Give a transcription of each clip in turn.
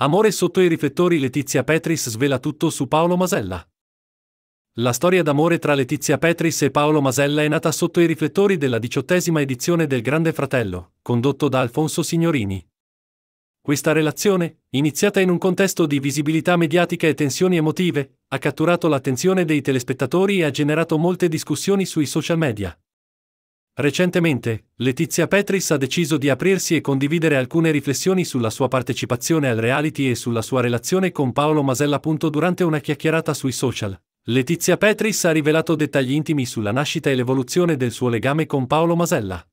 Amore sotto i riflettori Letizia Petris svela tutto su Paolo Masella. La storia d'amore tra Letizia Petris e Paolo Masella è nata sotto i riflettori della diciottesima edizione del Grande Fratello, condotto da Alfonso Signorini. Questa relazione, iniziata in un contesto di visibilità mediatica e tensioni emotive, ha catturato l'attenzione dei telespettatori e ha generato molte discussioni sui social media. Recentemente, Letizia Petris ha deciso di aprirsi e condividere alcune riflessioni sulla sua partecipazione al reality e sulla sua relazione con Paolo Masella. Durante una chiacchierata sui social, Letizia Petris ha rivelato dettagli intimi sulla nascita e l'evoluzione del suo legame con Paolo Masella.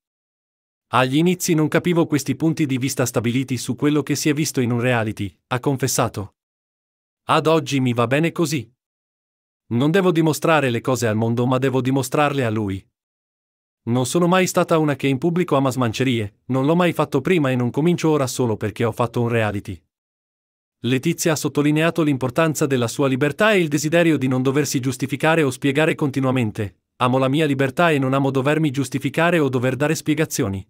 Agli inizi non capivo questi punti di vista stabiliti su quello che si è visto in un reality, ha confessato. Ad oggi mi va bene così. Non devo dimostrare le cose al mondo ma devo dimostrarle a lui, non sono mai stata una che in pubblico ama smancerie, non l'ho mai fatto prima e non comincio ora solo perché ho fatto un reality. Letizia ha sottolineato l'importanza della sua libertà e il desiderio di non doversi giustificare o spiegare continuamente. Amo la mia libertà e non amo dovermi giustificare o dover dare spiegazioni.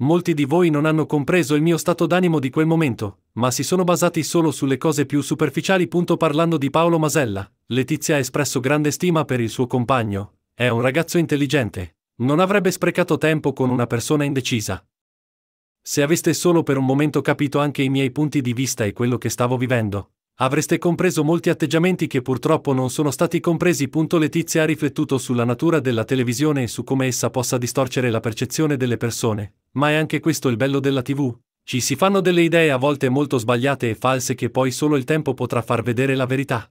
Molti di voi non hanno compreso il mio stato d'animo di quel momento, ma si sono basati solo sulle cose più superficiali. Parlando di Paolo Masella, Letizia ha espresso grande stima per il suo compagno. È un ragazzo intelligente. Non avrebbe sprecato tempo con una persona indecisa. Se aveste solo per un momento capito anche i miei punti di vista e quello che stavo vivendo, avreste compreso molti atteggiamenti che purtroppo non sono stati compresi. Letizia ha riflettuto sulla natura della televisione e su come essa possa distorcere la percezione delle persone, ma è anche questo il bello della TV. Ci si fanno delle idee a volte molto sbagliate e false che poi solo il tempo potrà far vedere la verità.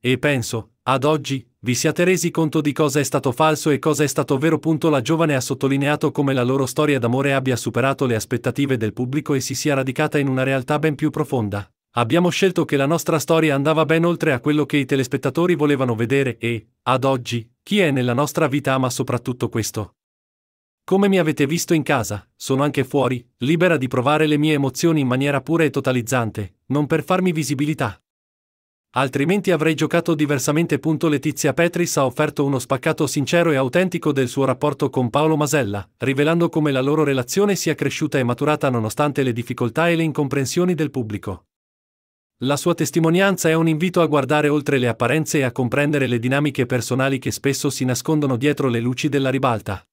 E penso, ad oggi, vi siate resi conto di cosa è stato falso e cosa è stato vero. La giovane ha sottolineato come la loro storia d'amore abbia superato le aspettative del pubblico e si sia radicata in una realtà ben più profonda. Abbiamo scelto che la nostra storia andava ben oltre a quello che i telespettatori volevano vedere e, ad oggi, chi è nella nostra vita ama soprattutto questo. Come mi avete visto in casa, sono anche fuori, libera di provare le mie emozioni in maniera pura e totalizzante, non per farmi visibilità altrimenti avrei giocato diversamente. Letizia Petris ha offerto uno spaccato sincero e autentico del suo rapporto con Paolo Masella, rivelando come la loro relazione sia cresciuta e maturata nonostante le difficoltà e le incomprensioni del pubblico. La sua testimonianza è un invito a guardare oltre le apparenze e a comprendere le dinamiche personali che spesso si nascondono dietro le luci della ribalta.